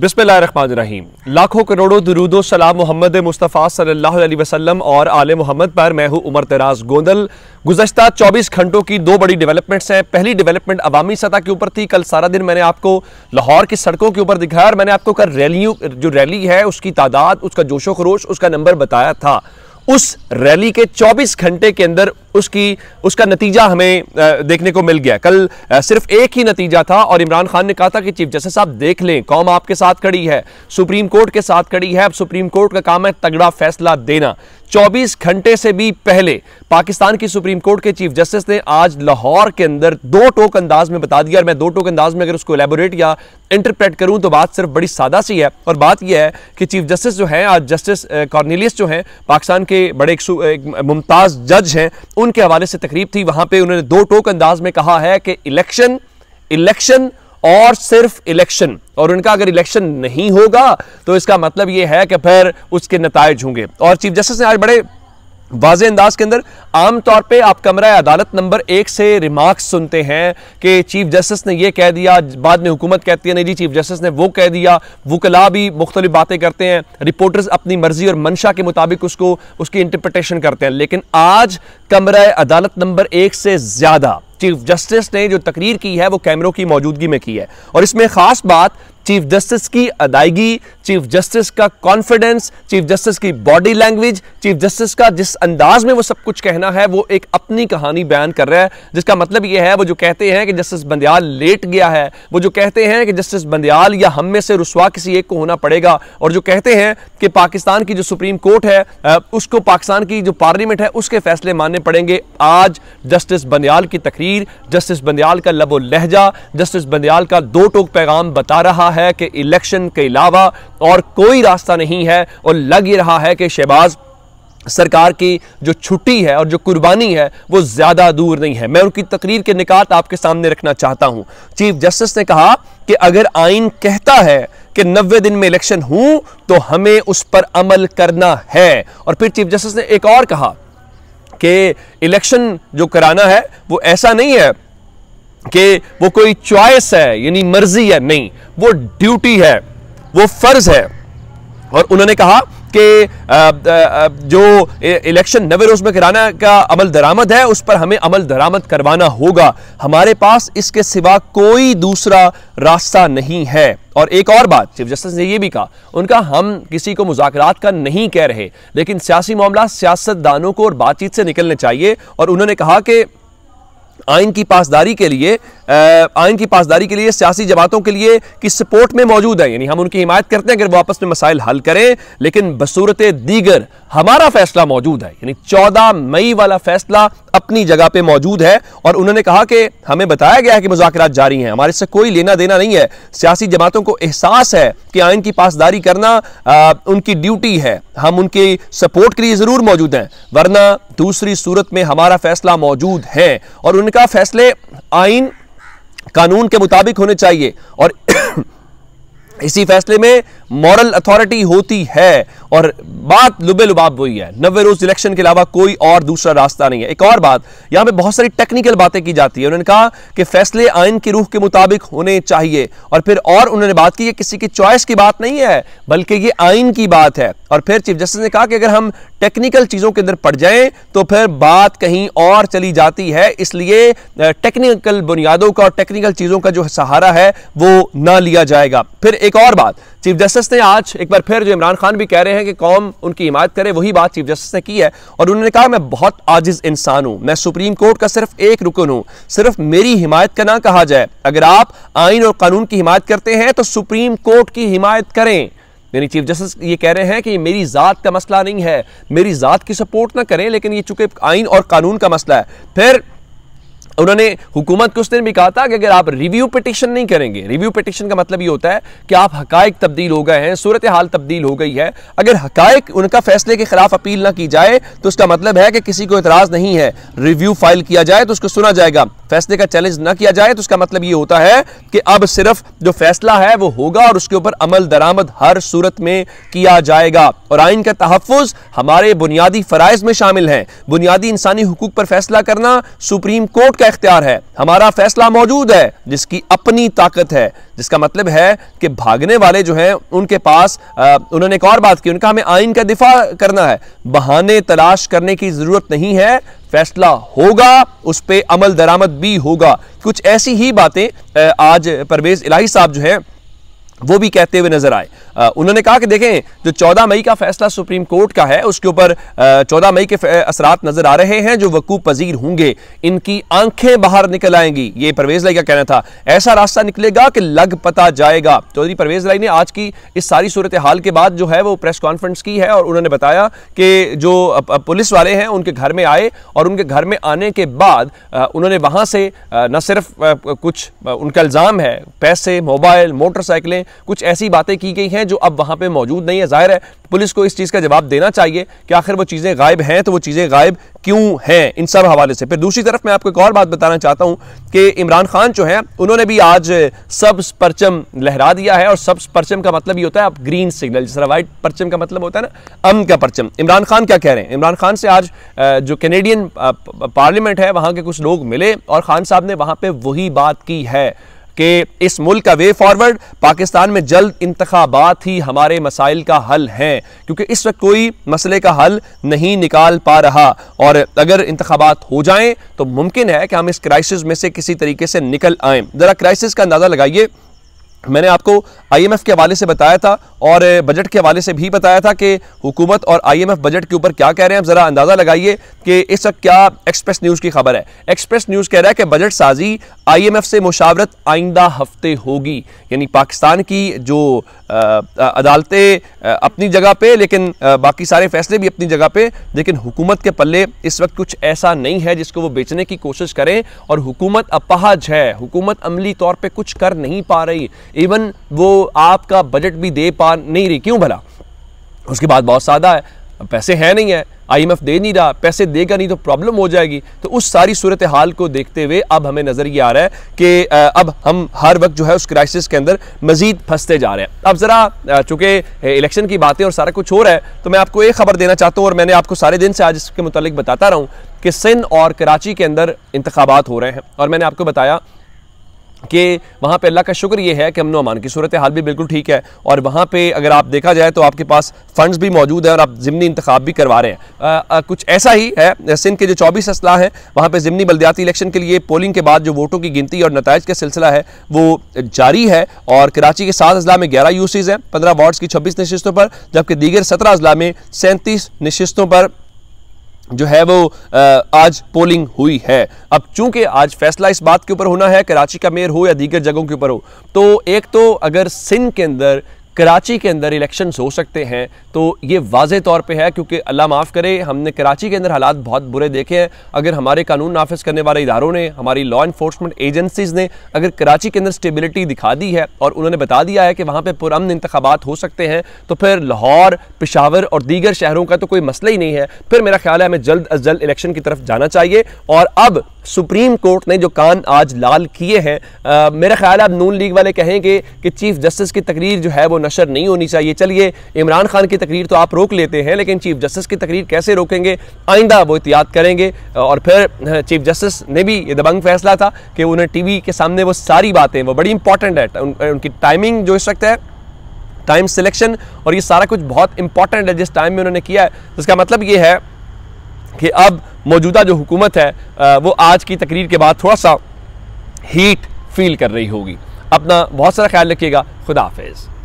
बिसमीम लाखों करोड़ों दरूदो सलाम मोहम्मद मुस्तफ़ा सल्लल्लाहु अलैहि वसल्लम और आले मोहम्मद पर मैं हूँ उमर तराज गोंदल गुजशत 24 घंटों की दो बड़ी डेवलपमेंट्स हैं पहली डेवलपमेंट अवामी सतह के ऊपर थी कल सारा दिन मैंने आपको लाहौर की सड़कों के ऊपर दिखाया और मैंने आपको कल रैली जो रैली है उसकी तादाद उसका जोशो खरोश उसका नंबर बताया था उस रैली के चौबीस घंटे के अंदर उसकी उसका नतीजा हमें देखने को मिल गया कल सिर्फ एक ही नतीजा था और इमरान खान ने कहा था कि चीफ जस्टिस साहब देख लें कौम आपके साथ खड़ी है सुप्रीम कोर्ट के साथ खड़ी है अब सुप्रीम कोर्ट का काम है तगड़ा फैसला देना 24 घंटे से भी पहले पाकिस्तान की सुप्रीम कोर्ट के चीफ जस्टिस ने आज लाहौर के अंदर दो टोक अंदाज में बता दिया और मैं दो टोक अंदाज में अगर उसको एलेबोरेट या इंटरप्रेट करूं तो बात सिर्फ बड़ी सादा सी है और बात यह है कि चीफ जस्टिस जो हैं आज जस्टिस कॉर्नीलियस जो हैं पाकिस्तान के बड़े एक, एक मुमताज़ जज हैं उनके हवाले से तकरीब थी वहां पे उन्होंने दो टोक अंदाज में कहा है कि इलेक्शन इलेक्शन और सिर्फ इलेक्शन और उनका अगर इलेक्शन नहीं होगा तो इसका मतलब यह है कि फिर उसके नतज होंगे और चीफ जस्टिस ने आज बड़े वाज अंदाज के अंदर आमतौर पे आप कमरा अदालत नंबर एक से रिमार्क्स सुनते हैं कि चीफ जस्टिस ने यह कह दिया बाद में हुकूमत कहती है नहीं जी चीफ जस्टिस ने वो कह दिया वकला भी मुख्तलि बातें करते हैं रिपोर्टर्स अपनी मर्जी और मंशा के मुताबिक उसको उसकी इंटरप्रटेशन करते हैं लेकिन आज कमरा अदालत नंबर एक से ज़्यादा चीफ जस्टिस ने जो तकरीर की है वो कैमरों की मौजूदगी में की है और इसमें ख़ास बात चीफ जस्टिस की अदायगी चीफ जस्टिस का कॉन्फिडेंस चीफ जस्टिस की बॉडी लैंग्वेज चीफ जस्टिस का जिस अंदाज में वो सब कुछ कहना है वो एक अपनी कहानी बयान कर रहा है जिसका मतलब ये है वो जो कहते हैं कि जस्टिस बंदयाल लेट गया है वो जो कहते हैं कि जस्टिस बंदयाल या हम में से रसवा किसी एक को होना पड़ेगा और जो कहते हैं कि पाकिस्तान की जो सुप्रीम कोर्ट है उसको पाकिस्तान की जो पार्लियामेंट है उसके फैसले मानने पड़ेंगे आज जस्टिस बंदयाल की तकरीर जस्टिस बंदयाल का लबो लहजा जस्टिस बंदयाल का दो टोक पैगाम बता रहा है है कि इलेक्शन के अलावा और कोई रास्ता नहीं है और लग ही रहा है कि शहबाज़ सरकार की जो छुट्टी है और जो कुर्बानी है वो ज़्यादा दूर नहीं है मैं उनकी तकरीर के निकात आपके सामने रखना चाहता हूँ चीफ जस्टिस ने कहा कि अगर आइन कहता है कि नब्बे दिन में इलेक्शन हूँ तो हमें उस पर अमल करना है और फिर चीफ जस्टिस ने एक और कहा कि इलेक्शन जो कराना है वो ऐसा नहीं है कि वो कोई चॉइस है यानी मर्जी है नहीं वो ड्यूटी है वो फर्ज है और उन्होंने कहा कि जो इलेक्शन नवे रोज में कराना का अमल दरामद है उस पर हमें अमल दरामद करवाना होगा हमारे पास इसके सिवा कोई दूसरा रास्ता नहीं है और एक और बात चीफ जस्टिस ने यह भी कहा उनका हम किसी को मुजाकर का नहीं कह रहे लेकिन सियासी मामला सियासतदानों को और बातचीत से निकलने चाहिए और उन्होंने कहा कि आइन की पासदारी के लिए आइन की पासदारी के लिए सियासी जमातों के लिए किस सपोर्ट में मौजूद है यानी हम उनकी हिमायत करते हैं अगर वो आपस में मसाइल हल करें लेकिन बसूरत दीगर हमारा फैसला मौजूद है यानी 14 मई वाला फैसला अपनी जगह पे मौजूद है और उन्होंने कहा कि हमें बताया गया है कि मुजाकर जारी हैं हमारे से कोई लेना देना नहीं है सियासी जमातों को एहसास है कि आइन की पासदारी करना आ, उनकी ड्यूटी है हम उनकी सपोर्ट के लिए ज़रूर मौजूद हैं वरना दूसरी सूरत में हमारा फैसला मौजूद है और उनका फैसले आइन कानून के मुताबिक होने चाहिए और इसी फैसले में मॉरल अथॉरिटी होती है और बात लुबे लुबाब वही है नब्बे रोज इलेक्शन के अलावा कोई और दूसरा रास्ता नहीं है एक और बात यहां पे बहुत सारी टेक्निकल बातें की जाती है उन्होंने कहा कि फैसले आइन की रूह के मुताबिक होने चाहिए और फिर और उन्होंने बात की किसी की चॉइस की बात नहीं है बल्कि ये आइन की बात है और फिर चीफ जस्टिस ने कहा कि अगर हम टेक्निकल चीज़ों के अंदर पड़ जाएं तो फिर बात कहीं और चली जाती है इसलिए टेक्निकल बुनियादों का और टेक्निकल चीज़ों का जो सहारा है वो ना लिया जाएगा फिर एक और बात चीफ जस्टिस ने आज एक बार फिर जो इमरान खान भी कह रहे हैं कि कौम उनकी हिमायत करे वही बात चीफ जस्टिस ने की है और उन्होंने कहा मैं बहुत आजिज इंसान हूं मैं सुप्रीम कोर्ट का सिर्फ एक रुकन हूं सिर्फ मेरी हिमायत का ना कहा जाए अगर आप आइन और कानून की हिमायत करते हैं तो सुप्रीम कोर्ट की हिमायत करें यानी चीफ जस्टिस ये कह रहे हैं कि मेरी ज़ात का मसला नहीं है मेरी ज़ात की सपोर्ट ना करें लेकिन ये चूंकि आइन और कानून का मसला है फिर उन्होंने हुकूमत को उस दिन भी कहा था कि अगर आप रिव्यू पिटिशन नहीं करेंगे रिव्यू पिटिशन का मतलब ये होता है कि आप हकायक तब्दील हो गए हैं सूरत हाल तब्दील हो गई है अगर हकायक उनका फैसले के खिलाफ अपील ना की जाए तो उसका मतलब है कि किसी को इतराज़ नहीं है रिव्यू फाइल किया जाए तो उसको सुना जाएगा फैसले का चैलेंज ना किया जाए तो उसका मतलब ये होता है कि अब सिर्फ जो फैसला है वो होगा और उसके ऊपर अमल दरामद हर सूरत में किया जाएगा और आइन का तहफ़ हमारे बुनियादी फ़रज़ में शामिल है बुनियादी इंसानी हकूक पर फैसला करना सुप्रीम कोर्ट का इख्तियार है हमारा फैसला मौजूद है जिसकी अपनी ताकत है जिसका मतलब है कि भागने वाले जो हैं उनके पास आ, उन्होंने एक और बात की उनका हमें आइन का दिफा करना है बहाने तलाश करने की ज़रूरत नहीं है फैसला होगा उस पर अमल दरामद भी होगा कुछ ऐसी ही बातें आज परवेज़ इलाही साहब जो है वो भी कहते हुए नजर आए उन्होंने कहा कि देखें जो 14 मई का फैसला सुप्रीम कोर्ट का है उसके ऊपर 14 मई के असरात नजर आ रहे हैं जो वकू पजीर होंगे इनकी आंखें बाहर निकल आएंगी ये परवेज लाई का कहना था ऐसा रास्ता निकलेगा कि लग पता जाएगा चौधरी तो परवेज लाई ने आज की इस सारी सूरत हाल के बाद जो है वो प्रेस कॉन्फ्रेंस की है और उन्होंने बताया कि जो पुलिस वाले हैं उनके घर में आए और उनके घर में आने के बाद उन्होंने वहां से न सिर्फ कुछ उनका इल्ज़ाम है पैसे मोबाइल मोटरसाइकिलें कुछ ऐसी बातें की गई हैं जो अब वहां पे मौजूद नहीं है जाहिर है पुलिस को इस चीज़ का जवाब देना चाहिए कि आखिर वो चीज़ें गायब हैं तो वो चीज़ें गायब क्यों हैं इन सब हवाले से फिर दूसरी तरफ मैं आपको एक और बात बताना चाहता हूं कि इमरान खान जो है उन्होंने भी आज सब परचम लहरा दिया है और सब परचम का मतलब ये होता है आप ग्रीन सिग्नल जिस तरह वाइट परचम का मतलब होता है ना अम का परचम इमरान खान क्या कह रहे हैं इमरान खान से आज जो कैनेडियन पार्लियामेंट है वहां के कुछ लोग मिले और खान साहब ने वहां पर वही बात की है कि इस मुल्क का वे फॉरवर्ड पाकिस्तान में जल्द इंतबात ही हमारे मसाइल का हल हैं क्योंकि इस वक्त कोई मसले का हल नहीं निकाल पा रहा और अगर इंतबात हो जाएं तो मुमकिन है कि हम इस क्राइसिस में से किसी तरीके से निकल आए ज़रा क्राइसिस का अंदाज़ा लगाइए मैंने आपको आईएमएफ के हवाले से बताया था और बजट के हवाले से भी बताया था कि हुकूमत और आईएमएफ बजट के ऊपर क्या कह रहे हैं ज़रा अंदाज़ा लगाइए कि इस वक्त क्या एक्सप्रेस न्यूज़ की खबर है एक्सप्रेस न्यूज़ कह रहा है कि बजट साजी आईएमएफ से मुशावरत आइंदा हफ्ते होगी यानी पाकिस्तान की जो अदालतें अपनी जगह पर लेकिन बाकी सारे फैसले भी अपनी जगह पर लेकिन हुकूमत के पल्ले इस वक्त कुछ ऐसा नहीं है जिसको वो बेचने की कोशिश करें और हुकूमत अपाहज है हुकूमत अमली तौर पर कुछ कर नहीं पा रही इवन वो आपका बजट भी दे पा नहीं रही क्यों भला उसके बाद बहुत सादा है पैसे हैं नहीं है आईएमएफ दे नहीं रहा पैसे देगा नहीं तो प्रॉब्लम हो जाएगी तो उस सारी सूरत हाल को देखते हुए अब हमें नज़र ये आ रहा है कि अब हम हर वक्त जो है उस क्राइसिस के अंदर मजीद फंसते जा रहे हैं अब ज़रा चूँकि इलेक्शन की बातें और सारा कुछ हो रहा है तो मैं आपको एक खबर देना चाहता हूँ और मैंने आपको सारे दिन से आज इसके मतलब बताता रहा हूँ कि सिंध और कराची के अंदर इंतबात हो रहे हैं और मैंने आपको बताया कि वहाँ पे अल्लाह का शुक्र ये है कि अमन अमान की सूरत हाल भी बिल्कुल ठीक है और वहाँ पे अगर आप देखा जाए तो आपके पास फंड्स भी मौजूद हैं और आप ज़मनी इंतखब भी करवा रहे हैं आ, आ, कुछ ऐसा ही है सिंध के जो चौबीस असलाह हैं वहाँ पर ज़मनी बलदियाती इलेक्शन के लिए पोलिंग के बाद जो वोटों की गिनती और नतज का सिलसिला है वो जारी है और कराची के सात अजला में ग्यारह यूसीज़ हैं पंद्रह वार्ड्स की छब्बीस नशस्तों पर जबकि दीगर सत्रह अजला में सैंतीस नशस्तों पर जो है वो आज पोलिंग हुई है अब चूंकि आज फैसला इस बात के ऊपर होना है कराची का मेयर हो या दीगर जगहों के ऊपर हो तो एक तो अगर सिंध के अंदर कराची के अंदर इलेक्शंस हो सकते हैं तो ये वाज तौर पे है क्योंकि अल्लाह माफ़ करे हमने कराची के अंदर हालात बहुत बुरे देखे हैं अगर हमारे कानून नाफिज करने वाले इदारों ने हमारी लॉ इन्फोर्समेंट एजेंसीज़ ने अगर कराची के अंदर स्टेबिलिटी दिखा दी है और उन्होंने बता दिया है कि वहाँ पर पुरमन इंतबात हो सकते हैं तो फिर लाहौर पिशावर और दीगर शहरों का तो कोई मसला ही नहीं है फिर मेरा ख्याल है हमें जल्द अज जल्द इलेक्शन की तरफ जाना चाहिए और अब सुप्रीम कोर्ट ने जो कान आज लाल किए हैं मेरा ख्याल आप नून लीग वाले कहेंगे कि चीफ जस्टिस की तकरीर जो है वो नशर नहीं होनी चाहिए चलिए इमरान खान की तकरीर तो आप रोक लेते हैं लेकिन चीफ जस्टिस की तकरीर कैसे रोकेंगे आइंदा वो एहतियात करेंगे और फिर चीफ जस्टिस ने भी ये दबंग फैसला था कि उन्हें टी वी के सामने वो सारी बातें वो बड़ी इंपॉर्टेंट है उन, उनकी टाइमिंग जो इस वक्त है टाइम सिलेक्शन और ये सारा कुछ बहुत इंपॉर्टेंट है जिस टाइम में उन्होंने किया है उसका तो मतलब ये है कि अब मौजूदा जो हुकूमत है वो आज की तकरीर के बाद थोड़ा सा हीट फील कर रही होगी अपना बहुत सारा ख्याल रखिएगा खुदा हाफिज़